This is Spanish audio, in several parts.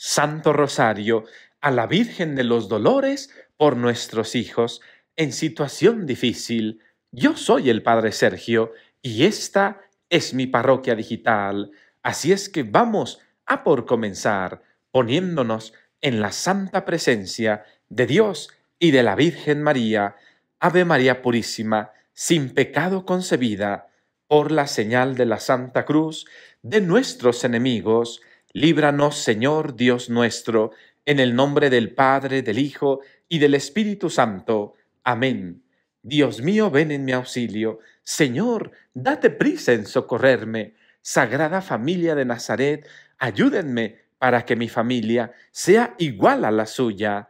Santo Rosario a la Virgen de los Dolores por nuestros hijos en situación difícil. Yo soy el Padre Sergio y esta es mi parroquia digital. Así es que vamos a por comenzar poniéndonos en la santa presencia de Dios y de la Virgen María, Ave María Purísima, sin pecado concebida, por la señal de la Santa Cruz de nuestros enemigos, Líbranos, Señor Dios nuestro, en el nombre del Padre, del Hijo y del Espíritu Santo. Amén. Dios mío, ven en mi auxilio. Señor, date prisa en socorrerme. Sagrada familia de Nazaret, ayúdenme para que mi familia sea igual a la suya.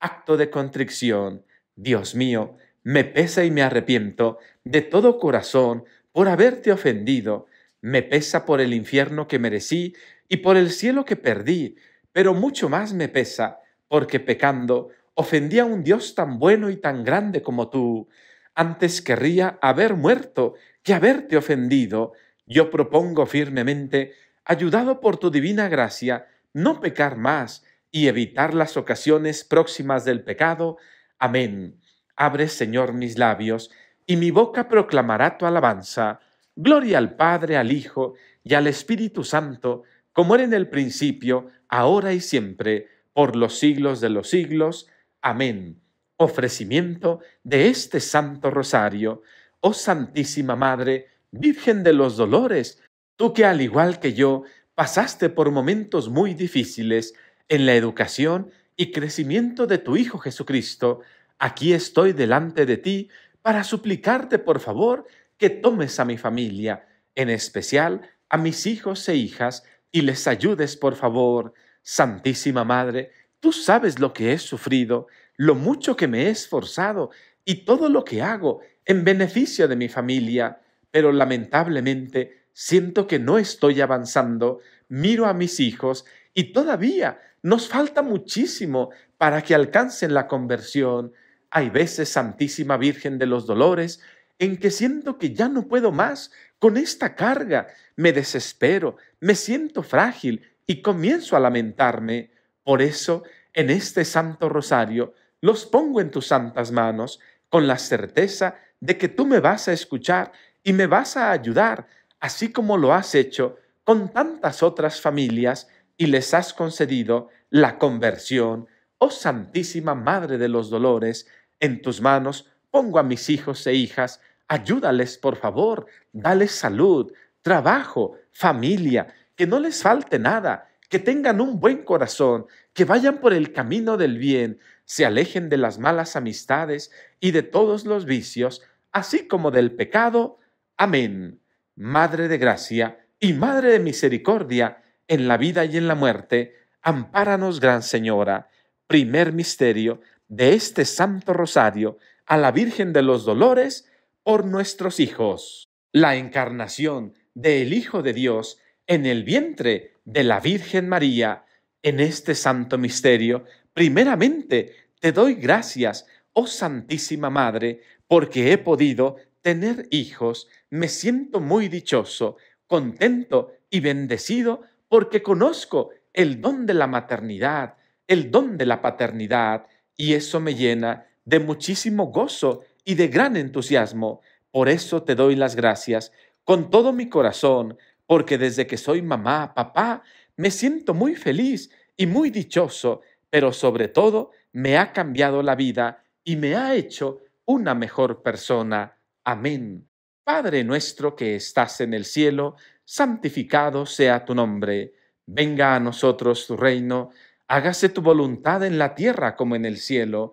Acto de contrición. Dios mío, me pesa y me arrepiento de todo corazón por haberte ofendido. Me pesa por el infierno que merecí y por el cielo que perdí, pero mucho más me pesa, porque pecando ofendí a un Dios tan bueno y tan grande como tú. Antes querría haber muerto que haberte ofendido. Yo propongo firmemente, ayudado por tu divina gracia, no pecar más y evitar las ocasiones próximas del pecado. Amén. Abre, Señor, mis labios, y mi boca proclamará tu alabanza. Gloria al Padre, al Hijo y al Espíritu Santo, como era en el principio, ahora y siempre, por los siglos de los siglos. Amén. Ofrecimiento de este Santo Rosario. Oh Santísima Madre, Virgen de los Dolores, tú que al igual que yo pasaste por momentos muy difíciles en la educación y crecimiento de tu Hijo Jesucristo, aquí estoy delante de ti para suplicarte por favor que tomes a mi familia, en especial a mis hijos e hijas, y les ayudes, por favor. Santísima Madre, tú sabes lo que he sufrido, lo mucho que me he esforzado y todo lo que hago en beneficio de mi familia, pero lamentablemente siento que no estoy avanzando, miro a mis hijos y todavía nos falta muchísimo para que alcancen la conversión. Hay veces, Santísima Virgen de los Dolores, en que siento que ya no puedo más con esta carga, me desespero, me siento frágil y comienzo a lamentarme. Por eso, en este Santo Rosario, los pongo en tus santas manos con la certeza de que tú me vas a escuchar y me vas a ayudar, así como lo has hecho con tantas otras familias y les has concedido la conversión. Oh Santísima Madre de los Dolores, en tus manos pongo a mis hijos e hijas Ayúdales, por favor, dales salud, trabajo, familia, que no les falte nada, que tengan un buen corazón, que vayan por el camino del bien, se alejen de las malas amistades y de todos los vicios, así como del pecado. Amén. Madre de gracia y Madre de misericordia, en la vida y en la muerte, ampáranos, Gran Señora. Primer misterio de este Santo Rosario, a la Virgen de los Dolores, por nuestros hijos. La encarnación del Hijo de Dios en el vientre de la Virgen María, en este santo misterio, primeramente te doy gracias, oh Santísima Madre, porque he podido tener hijos, me siento muy dichoso, contento y bendecido porque conozco el don de la maternidad, el don de la paternidad, y eso me llena de muchísimo gozo y de gran entusiasmo. Por eso te doy las gracias con todo mi corazón, porque desde que soy mamá, papá, me siento muy feliz y muy dichoso, pero sobre todo me ha cambiado la vida y me ha hecho una mejor persona. Amén. Padre nuestro que estás en el cielo, santificado sea tu nombre. Venga a nosotros tu reino, hágase tu voluntad en la tierra como en el cielo.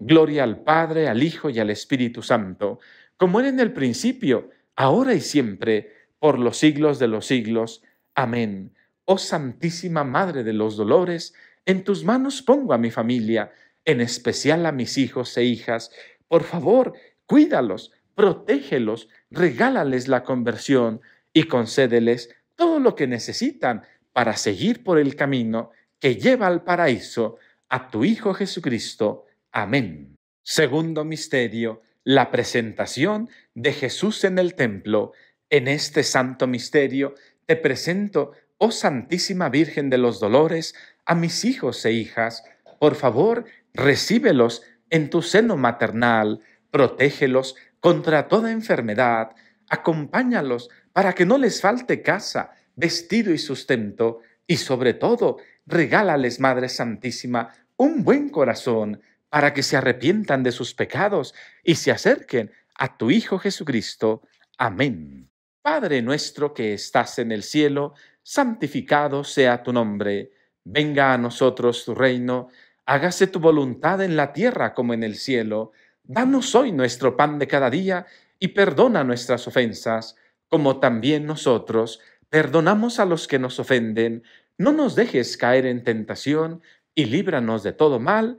Gloria al Padre, al Hijo y al Espíritu Santo, como era en el principio, ahora y siempre, por los siglos de los siglos. Amén. Oh Santísima Madre de los Dolores, en tus manos pongo a mi familia, en especial a mis hijos e hijas. Por favor, cuídalos, protégelos, regálales la conversión y concédeles todo lo que necesitan para seguir por el camino que lleva al paraíso a tu Hijo Jesucristo Amén. Segundo misterio, la presentación de Jesús en el templo. En este santo misterio te presento, oh Santísima Virgen de los Dolores, a mis hijos e hijas. Por favor, recíbelos en tu seno maternal, protégelos contra toda enfermedad, acompáñalos para que no les falte casa, vestido y sustento, y sobre todo, regálales, Madre Santísima, un buen corazón para que se arrepientan de sus pecados y se acerquen a tu Hijo Jesucristo. Amén. Padre nuestro que estás en el cielo, santificado sea tu nombre. Venga a nosotros tu reino, hágase tu voluntad en la tierra como en el cielo. Danos hoy nuestro pan de cada día y perdona nuestras ofensas, como también nosotros perdonamos a los que nos ofenden. No nos dejes caer en tentación y líbranos de todo mal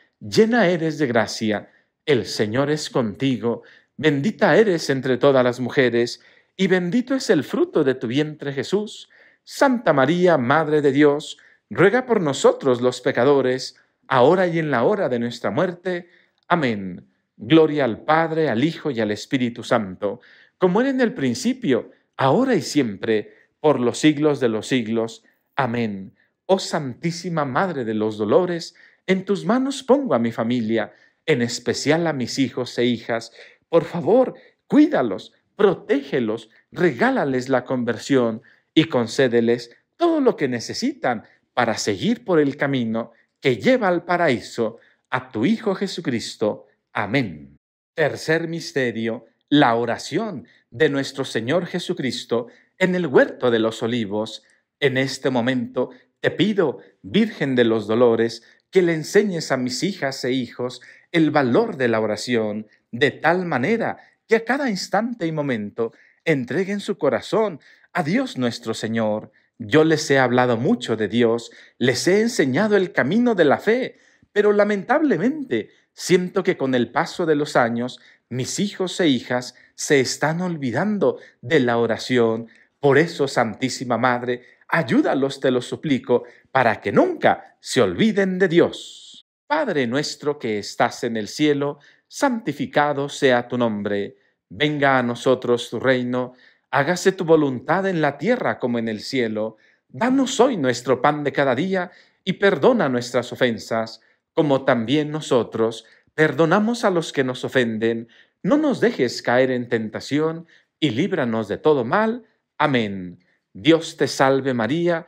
llena eres de gracia, el Señor es contigo, bendita eres entre todas las mujeres, y bendito es el fruto de tu vientre Jesús. Santa María, Madre de Dios, ruega por nosotros los pecadores, ahora y en la hora de nuestra muerte. Amén. Gloria al Padre, al Hijo y al Espíritu Santo, como era en el principio, ahora y siempre, por los siglos de los siglos. Amén. Oh Santísima Madre de los Dolores, en tus manos pongo a mi familia, en especial a mis hijos e hijas. Por favor, cuídalos, protégelos, regálales la conversión y concédeles todo lo que necesitan para seguir por el camino que lleva al paraíso a tu Hijo Jesucristo. Amén. Tercer misterio, la oración de nuestro Señor Jesucristo en el huerto de los olivos. En este momento te pido, Virgen de los Dolores, que le enseñes a mis hijas e hijos el valor de la oración de tal manera que a cada instante y momento entreguen su corazón a Dios nuestro Señor. Yo les he hablado mucho de Dios, les he enseñado el camino de la fe, pero lamentablemente siento que con el paso de los años mis hijos e hijas se están olvidando de la oración. Por eso, Santísima Madre, ayúdalos, te lo suplico, para que nunca se olviden de Dios. Padre nuestro que estás en el cielo, santificado sea tu nombre, venga a nosotros tu reino, hágase tu voluntad en la tierra como en el cielo, danos hoy nuestro pan de cada día y perdona nuestras ofensas, como también nosotros perdonamos a los que nos ofenden, no nos dejes caer en tentación, y líbranos de todo mal. Amén. Dios te salve María,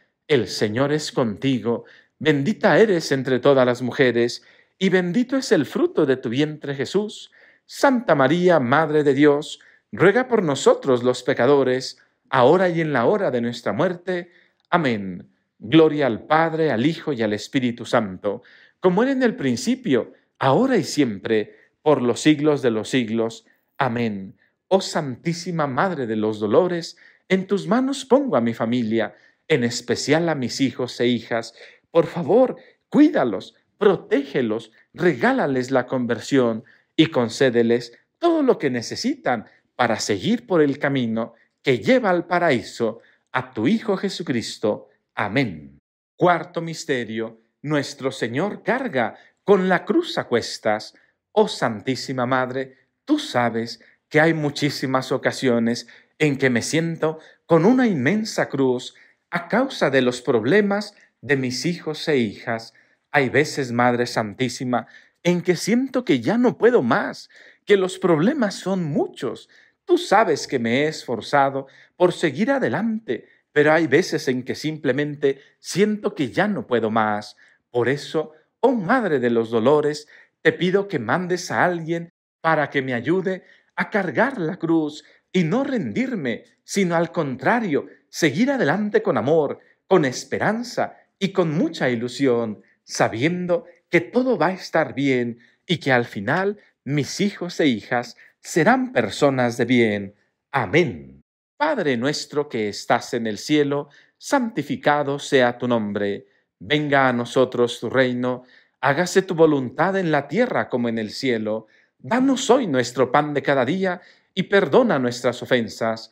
el Señor es contigo, bendita eres entre todas las mujeres, y bendito es el fruto de tu vientre Jesús. Santa María, Madre de Dios, ruega por nosotros los pecadores, ahora y en la hora de nuestra muerte. Amén. Gloria al Padre, al Hijo y al Espíritu Santo, como era en el principio, ahora y siempre, por los siglos de los siglos. Amén. Oh Santísima Madre de los Dolores, en tus manos pongo a mi familia en especial a mis hijos e hijas, por favor, cuídalos, protégelos, regálales la conversión y concédeles todo lo que necesitan para seguir por el camino que lleva al paraíso a tu Hijo Jesucristo. Amén. Cuarto misterio, nuestro Señor carga con la cruz a cuestas. Oh Santísima Madre, tú sabes que hay muchísimas ocasiones en que me siento con una inmensa cruz a causa de los problemas de mis hijos e hijas. Hay veces, Madre Santísima, en que siento que ya no puedo más, que los problemas son muchos. Tú sabes que me he esforzado por seguir adelante, pero hay veces en que simplemente siento que ya no puedo más. Por eso, oh Madre de los Dolores, te pido que mandes a alguien para que me ayude a cargar la cruz y no rendirme, sino al contrario, seguir adelante con amor, con esperanza y con mucha ilusión, sabiendo que todo va a estar bien y que al final mis hijos e hijas serán personas de bien. Amén. Padre nuestro que estás en el cielo, santificado sea tu nombre. Venga a nosotros tu reino, hágase tu voluntad en la tierra como en el cielo. Danos hoy nuestro pan de cada día y perdona nuestras ofensas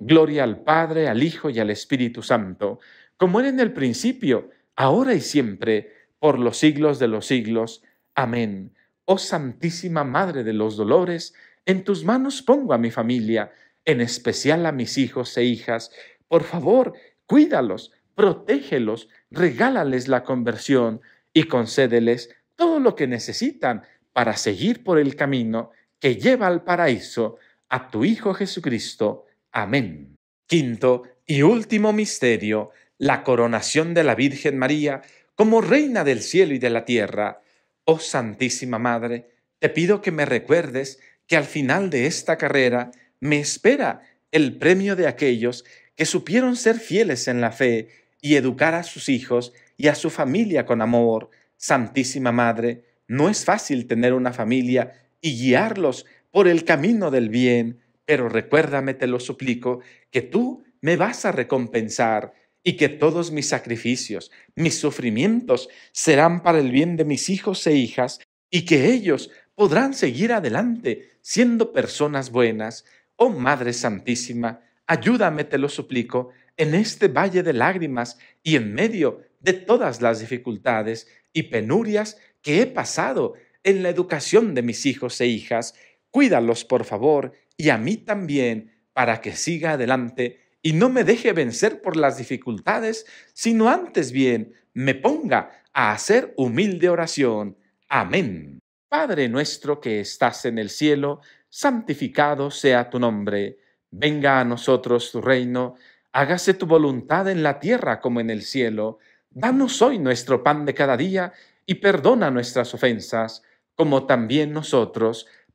Gloria al Padre, al Hijo y al Espíritu Santo, como era en el principio, ahora y siempre, por los siglos de los siglos. Amén. Oh Santísima Madre de los Dolores, en tus manos pongo a mi familia, en especial a mis hijos e hijas. Por favor, cuídalos, protégelos, regálales la conversión y concédeles todo lo que necesitan para seguir por el camino que lleva al paraíso a tu Hijo Jesucristo Amén. Quinto y último misterio, la coronación de la Virgen María como Reina del cielo y de la tierra. Oh Santísima Madre, te pido que me recuerdes que al final de esta carrera me espera el premio de aquellos que supieron ser fieles en la fe y educar a sus hijos y a su familia con amor. Santísima Madre, no es fácil tener una familia y guiarlos por el camino del bien pero recuérdame, te lo suplico, que tú me vas a recompensar y que todos mis sacrificios, mis sufrimientos serán para el bien de mis hijos e hijas y que ellos podrán seguir adelante siendo personas buenas. Oh Madre Santísima, ayúdame, te lo suplico, en este valle de lágrimas y en medio de todas las dificultades y penurias que he pasado en la educación de mis hijos e hijas. Cuídalos, por favor, y a mí también para que siga adelante y no me deje vencer por las dificultades, sino antes bien me ponga a hacer humilde oración. Amén. Padre nuestro que estás en el cielo, santificado sea tu nombre, venga a nosotros tu reino, hágase tu voluntad en la tierra como en el cielo. Danos hoy nuestro pan de cada día y perdona nuestras ofensas, como también nosotros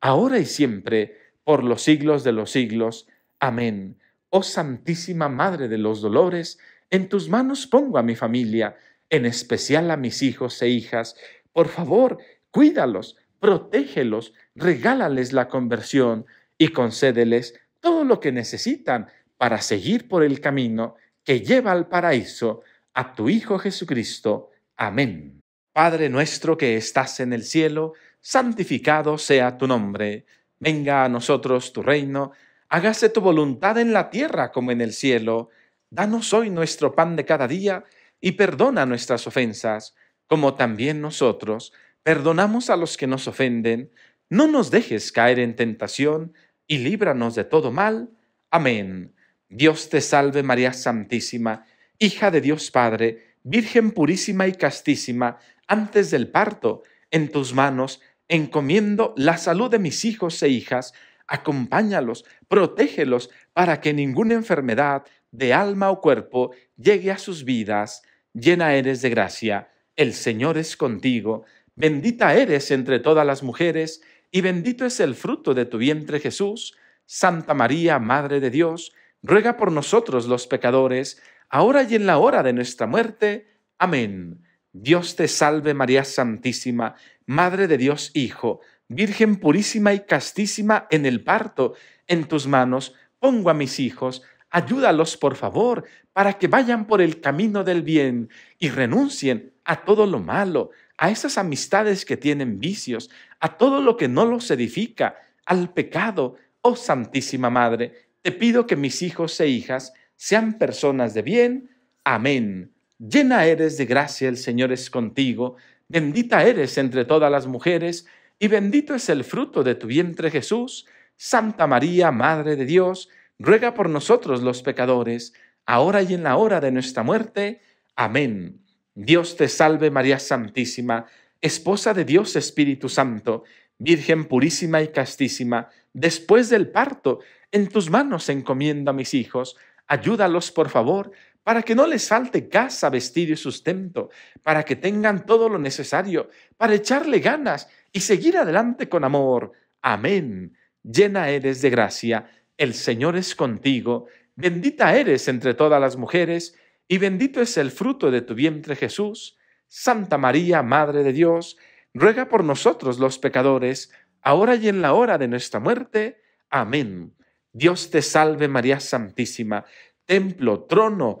ahora y siempre, por los siglos de los siglos. Amén. Oh Santísima Madre de los Dolores, en tus manos pongo a mi familia, en especial a mis hijos e hijas. Por favor, cuídalos, protégelos, regálales la conversión y concédeles todo lo que necesitan para seguir por el camino que lleva al paraíso, a tu Hijo Jesucristo. Amén. Padre nuestro que estás en el cielo, santificado sea tu nombre, venga a nosotros tu reino, hágase tu voluntad en la tierra como en el cielo, danos hoy nuestro pan de cada día y perdona nuestras ofensas, como también nosotros perdonamos a los que nos ofenden, no nos dejes caer en tentación y líbranos de todo mal. Amén. Dios te salve María Santísima, hija de Dios Padre, Virgen purísima y castísima, antes del parto, en tus manos encomiendo la salud de mis hijos e hijas, acompáñalos, protégelos para que ninguna enfermedad de alma o cuerpo llegue a sus vidas. Llena eres de gracia, el Señor es contigo, bendita eres entre todas las mujeres, y bendito es el fruto de tu vientre Jesús. Santa María, Madre de Dios, ruega por nosotros los pecadores, ahora y en la hora de nuestra muerte. Amén. Dios te salve María Santísima, Madre de Dios Hijo, Virgen purísima y castísima en el parto, en tus manos pongo a mis hijos, ayúdalos por favor, para que vayan por el camino del bien y renuncien a todo lo malo, a esas amistades que tienen vicios, a todo lo que no los edifica, al pecado. Oh Santísima Madre, te pido que mis hijos e hijas sean personas de bien. Amén llena eres de gracia, el Señor es contigo, bendita eres entre todas las mujeres, y bendito es el fruto de tu vientre Jesús. Santa María, Madre de Dios, ruega por nosotros los pecadores, ahora y en la hora de nuestra muerte. Amén. Dios te salve María Santísima, Esposa de Dios Espíritu Santo, Virgen purísima y castísima, después del parto, en tus manos encomiendo a mis hijos, ayúdalos por favor para que no les salte casa, vestido y sustento, para que tengan todo lo necesario, para echarle ganas y seguir adelante con amor. Amén. Llena eres de gracia, el Señor es contigo, bendita eres entre todas las mujeres, y bendito es el fruto de tu vientre Jesús. Santa María, Madre de Dios, ruega por nosotros los pecadores, ahora y en la hora de nuestra muerte. Amén. Dios te salve María Santísima, templo, trono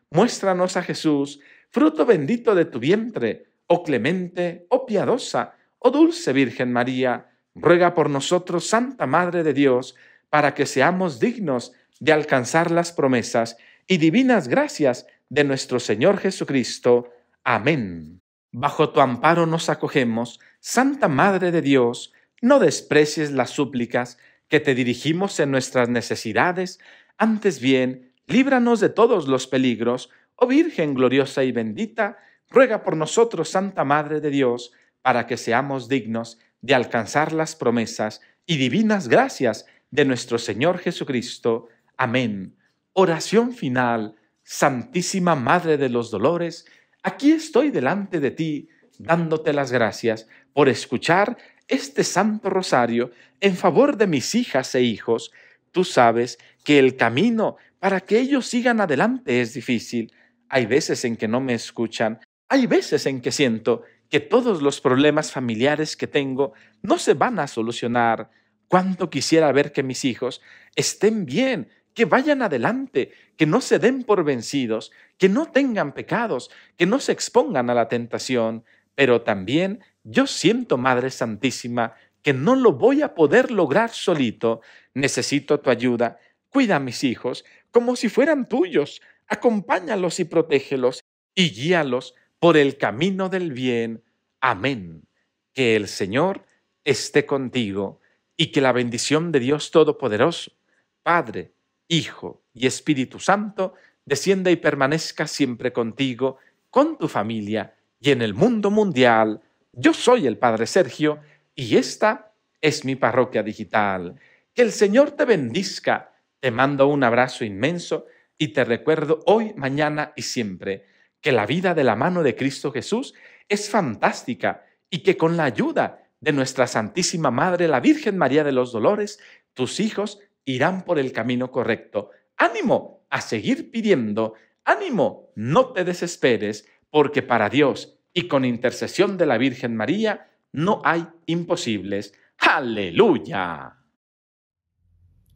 muéstranos a Jesús, fruto bendito de tu vientre, oh clemente, oh piadosa, oh dulce Virgen María, ruega por nosotros, Santa Madre de Dios, para que seamos dignos de alcanzar las promesas y divinas gracias de nuestro Señor Jesucristo. Amén. Bajo tu amparo nos acogemos, Santa Madre de Dios, no desprecies las súplicas que te dirigimos en nuestras necesidades, antes bien, líbranos de todos los peligros, oh Virgen gloriosa y bendita, ruega por nosotros, Santa Madre de Dios, para que seamos dignos de alcanzar las promesas y divinas gracias de nuestro Señor Jesucristo. Amén. Oración final, Santísima Madre de los Dolores, aquí estoy delante de ti, dándote las gracias por escuchar este Santo Rosario en favor de mis hijas e hijos. Tú sabes que el camino para que ellos sigan adelante es difícil. Hay veces en que no me escuchan. Hay veces en que siento que todos los problemas familiares que tengo no se van a solucionar. Cuánto quisiera ver que mis hijos estén bien, que vayan adelante, que no se den por vencidos, que no tengan pecados, que no se expongan a la tentación. Pero también yo siento, Madre Santísima, que no lo voy a poder lograr solito. Necesito tu ayuda. Cuida a mis hijos, como si fueran tuyos. Acompáñalos y protégelos y guíalos por el camino del bien. Amén. Que el Señor esté contigo y que la bendición de Dios Todopoderoso, Padre, Hijo y Espíritu Santo, descienda y permanezca siempre contigo, con tu familia y en el mundo mundial. Yo soy el Padre Sergio y esta es mi parroquia digital. Que el Señor te bendiga te mando un abrazo inmenso y te recuerdo hoy, mañana y siempre que la vida de la mano de Cristo Jesús es fantástica y que con la ayuda de nuestra Santísima Madre, la Virgen María de los Dolores, tus hijos irán por el camino correcto. Ánimo a seguir pidiendo, ánimo, no te desesperes, porque para Dios y con intercesión de la Virgen María no hay imposibles. Aleluya.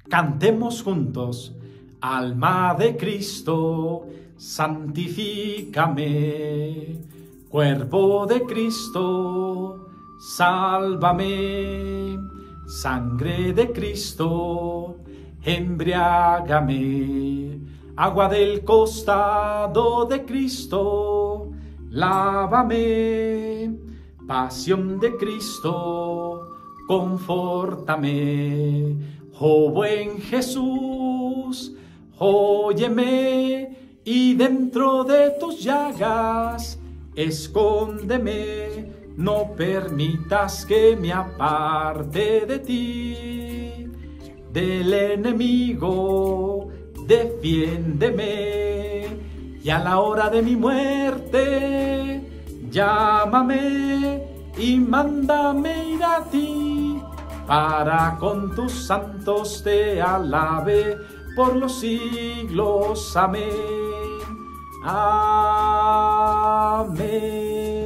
Cantemos juntos, alma de Cristo, santifícame, cuerpo de Cristo, sálvame, sangre de Cristo, embriágame, agua del costado de Cristo, lávame, pasión de Cristo, confórtame Oh buen Jesús, óyeme y dentro de tus llagas, escóndeme, no permitas que me aparte de ti, del enemigo, defiéndeme y a la hora de mi muerte, llámame y mándame ir a ti para con tus santos te alabe por los siglos. Amén. Amén.